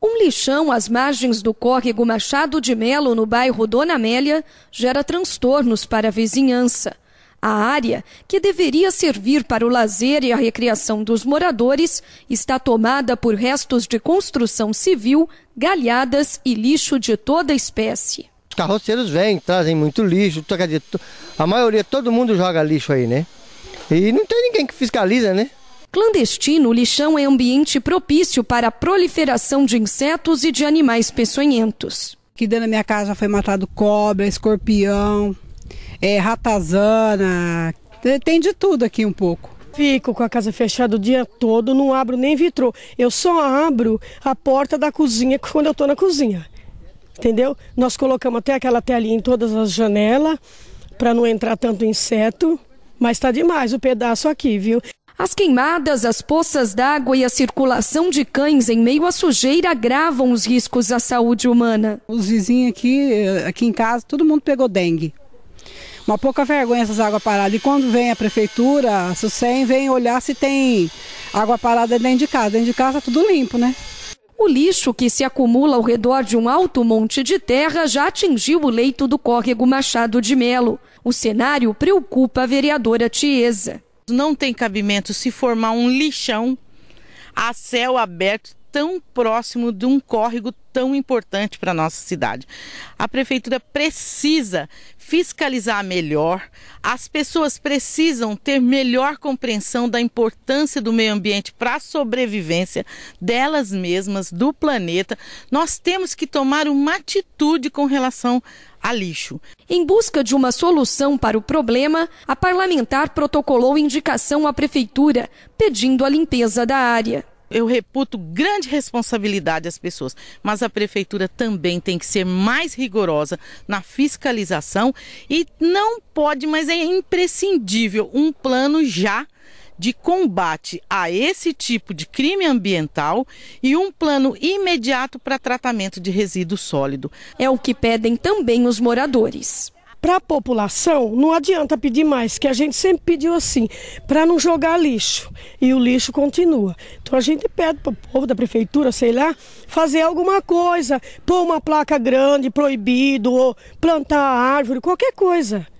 Um lixão às margens do córrego Machado de Melo, no bairro Dona Amélia, gera transtornos para a vizinhança. A área, que deveria servir para o lazer e a recreação dos moradores, está tomada por restos de construção civil, galhadas e lixo de toda espécie. Os carroceiros vêm, trazem muito lixo, a maioria, todo mundo joga lixo aí, né? E não tem ninguém que fiscaliza, né? Clandestino, o lixão é ambiente propício para a proliferação de insetos e de animais peçonhentos. Aqui dentro da minha casa foi matado cobra, escorpião, é, ratazana, é, tem de tudo aqui um pouco. Fico com a casa fechada o dia todo, não abro nem vitrô. Eu só abro a porta da cozinha quando eu estou na cozinha. Entendeu? Nós colocamos até aquela telinha em todas as janelas para não entrar tanto inseto. Mas está demais o pedaço aqui, viu? As queimadas, as poças d'água e a circulação de cães em meio à sujeira agravam os riscos à saúde humana. Os vizinhos aqui, eh, aqui em casa, todo mundo pegou dengue. Uma pouca vergonha essas águas paradas. E quando vem a prefeitura, a SUSEM vem olhar se tem água parada dentro de casa. Dentro de casa tá tudo limpo, né? O lixo que se acumula ao redor de um alto monte de terra já atingiu o leito do córrego Machado de Melo. O cenário preocupa a vereadora Tiesa. Não tem cabimento se formar um lixão a céu aberto tão próximo de um córrego tão importante para a nossa cidade. A prefeitura precisa fiscalizar melhor, as pessoas precisam ter melhor compreensão da importância do meio ambiente para a sobrevivência delas mesmas, do planeta. Nós temos que tomar uma atitude com relação a lixo. Em busca de uma solução para o problema, a parlamentar protocolou indicação à prefeitura pedindo a limpeza da área eu reputo grande responsabilidade às pessoas, mas a prefeitura também tem que ser mais rigorosa na fiscalização e não pode, mas é imprescindível um plano já de combate a esse tipo de crime ambiental e um plano imediato para tratamento de resíduo sólido. É o que pedem também os moradores para a população, não adianta pedir mais, que a gente sempre pediu assim, para não jogar lixo. E o lixo continua. Então a gente pede para o povo da prefeitura, sei lá, fazer alguma coisa, pôr uma placa grande, proibido, ou plantar árvore, qualquer coisa.